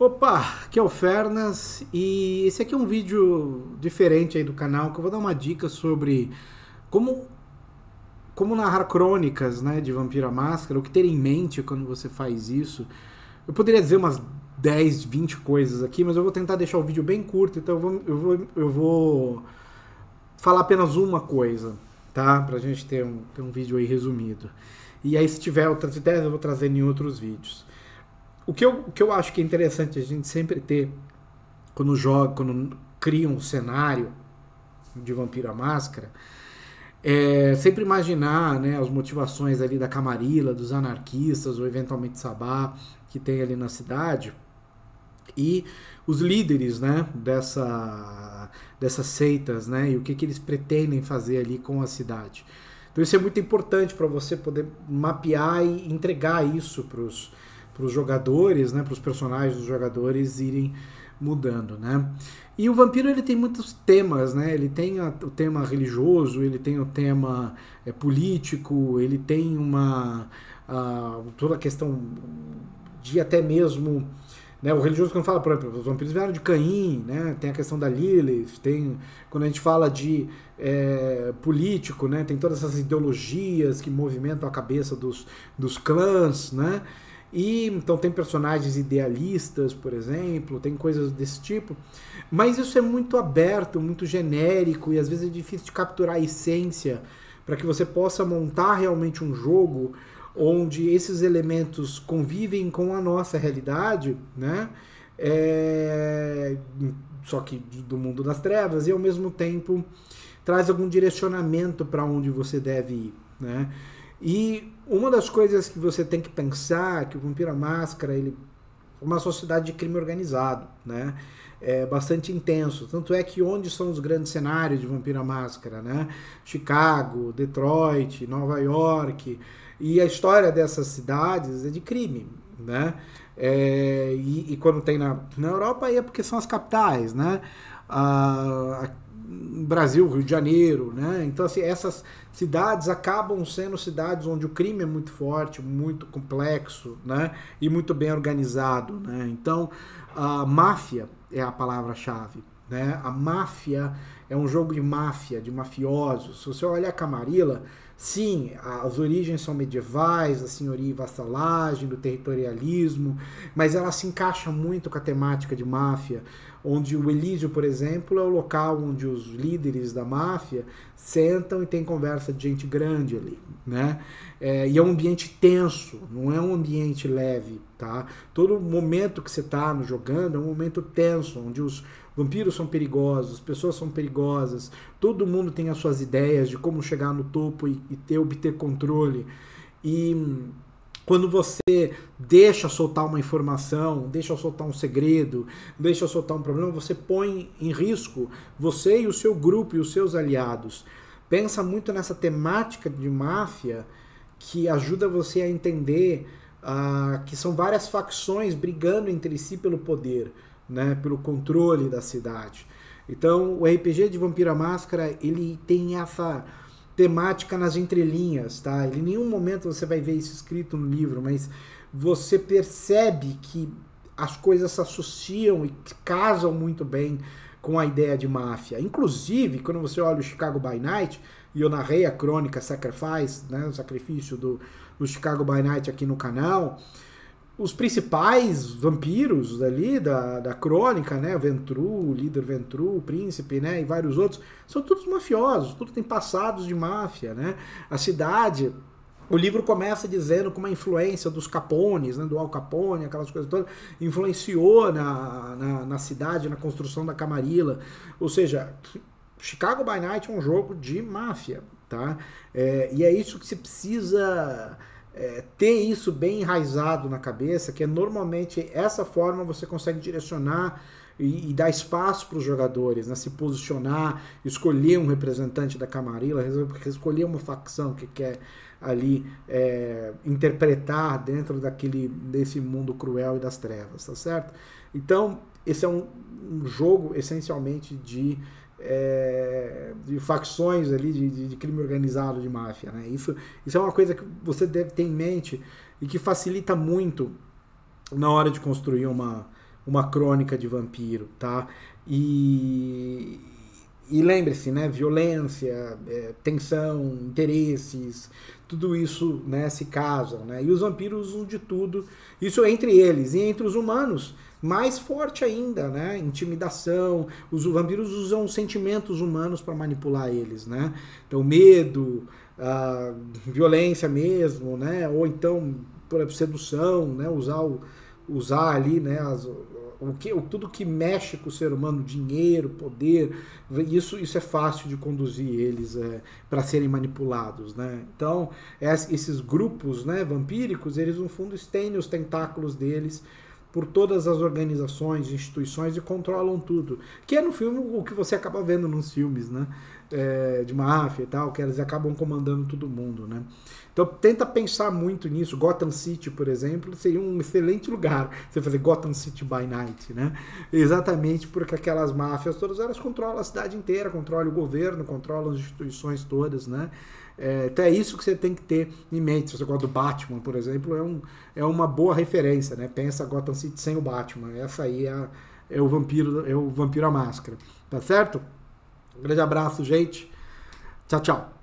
Opa, aqui é o Fernas e esse aqui é um vídeo diferente aí do canal que eu vou dar uma dica sobre como como narrar crônicas, né, de Vampira Máscara, o que ter em mente quando você faz isso. Eu poderia dizer umas 10, 20 coisas aqui, mas eu vou tentar deixar o vídeo bem curto, então eu vou, eu vou, eu vou falar apenas uma coisa, tá? Pra gente ter um, ter um vídeo aí resumido. E aí se tiver outras ideias eu vou trazer em outros vídeos. O que, eu, o que eu acho que é interessante a gente sempre ter quando joga, quando cria um cenário de vampiro à Máscara, é sempre imaginar né, as motivações ali da Camarilla, dos anarquistas ou eventualmente Sabá que tem ali na cidade e os líderes né, dessa, dessas seitas né, e o que, que eles pretendem fazer ali com a cidade. Então isso é muito importante para você poder mapear e entregar isso para os para os jogadores, né, para os personagens dos jogadores irem mudando, né? E o vampiro ele tem muitos temas, né? Ele tem o tema religioso, ele tem o tema é, político, ele tem uma a, toda a questão de até mesmo né, o religioso quando fala, por exemplo, os vampiros vieram de Caim, né, tem a questão da Lilith, tem, quando a gente fala de é, político, né, tem todas essas ideologias que movimentam a cabeça dos, dos clãs, né, e então tem personagens idealistas, por exemplo, tem coisas desse tipo, mas isso é muito aberto, muito genérico e às vezes é difícil de capturar a essência para que você possa montar realmente um jogo onde esses elementos convivem com a nossa realidade, né? É... Só que do mundo das trevas e ao mesmo tempo traz algum direcionamento para onde você deve ir, né? E uma das coisas que você tem que pensar é que o Vampira Máscara, ele é uma sociedade de crime organizado, né? É bastante intenso. Tanto é que onde são os grandes cenários de Vampira Máscara, né? Chicago, Detroit, Nova York. E a história dessas cidades é de crime, né? É, e, e, quando tem na, na Europa aí é porque são as capitais, né? Ah, Brasil, Rio de Janeiro, né? Então, assim, essas cidades acabam sendo cidades onde o crime é muito forte, muito complexo, né? E muito bem organizado, né? Então, a máfia é a palavra-chave, né? A máfia é um jogo de máfia, de mafiosos. Se você olhar a Camarilla, sim, as origens são medievais, a senhoria e vassalagem, do territorialismo, mas ela se encaixa muito com a temática de máfia onde o Elísio, por exemplo, é o local onde os líderes da máfia sentam e tem conversa de gente grande ali, né? É, e é um ambiente tenso, não é um ambiente leve, tá? Todo momento que você está jogando é um momento tenso, onde os vampiros são perigosos, pessoas são perigosas, todo mundo tem as suas ideias de como chegar no topo e, e ter obter controle e quando você deixa soltar uma informação, deixa soltar um segredo, deixa soltar um problema, você põe em risco você e o seu grupo e os seus aliados. Pensa muito nessa temática de máfia que ajuda você a entender uh, que são várias facções brigando entre si pelo poder, né, pelo controle da cidade. Então, o RPG de Vampira Máscara, ele tem essa temática nas entrelinhas, tá? Em nenhum momento você vai ver isso escrito no livro, mas você percebe que as coisas se associam e casam muito bem com a ideia de máfia. Inclusive, quando você olha o Chicago by Night, e eu narrei a crônica Sacrifice, né, o sacrifício do, do Chicago by Night aqui no canal, os principais vampiros ali da, da crônica, né? Ventru, líder Ventru, príncipe, né? E vários outros, são todos mafiosos, tudo tem passados de máfia, né? A cidade. O livro começa dizendo como a influência dos Capones, né, do Al Capone, aquelas coisas todas, influenciou na, na, na cidade, na construção da Camarilla. Ou seja, Chicago by Night é um jogo de máfia, tá? É, e é isso que se precisa é, ter isso bem enraizado na cabeça, que é normalmente essa forma você consegue direcionar e, e dar espaço para os jogadores, né? se posicionar, escolher um representante da Camarilla, escolher uma facção que quer ali é, interpretar dentro daquele desse mundo cruel e das trevas, tá certo? Então esse é um, um jogo essencialmente de, é, de facções ali, de, de, crime organizado, de máfia. Né? Isso, isso é uma coisa que você deve ter em mente e que facilita muito na hora de construir uma, uma crônica de vampiro, tá? E, e lembre-se, né? Violência, é, tensão, interesses, tudo isso né, se casa. Né? E os vampiros usam de tudo, isso entre eles. E entre os humanos, mais forte ainda, né? Intimidação. Os vampiros usam sentimentos humanos para manipular eles, né? Então, medo, ah, violência mesmo, né? Ou então, por exemplo, sedução, né? Usar, o, usar ali né, as, o que, o, tudo que mexe com o ser humano, dinheiro, poder, isso, isso é fácil de conduzir eles é, para serem manipulados, né? Então, esses grupos né, vampíricos, eles no fundo estendem os tentáculos deles por todas as organizações, instituições e controlam tudo. Que é no filme o que você acaba vendo nos filmes, né? É, de máfia e tal, que eles acabam comandando todo mundo, né? Então tenta pensar muito nisso. Gotham City, por exemplo, seria um excelente lugar você fazer Gotham City by Night, né? Exatamente porque aquelas máfias todas elas controlam a cidade inteira, controlam o governo, controlam as instituições todas, né? É, então é isso que você tem que ter em mente. Se você gosta do Batman, por exemplo, é, um, é uma boa referência, né? Pensa Gotham City sem o Batman. Essa aí é, é o vampiro, é o vampiro à máscara. Tá certo? Um grande abraço, gente. Tchau, tchau.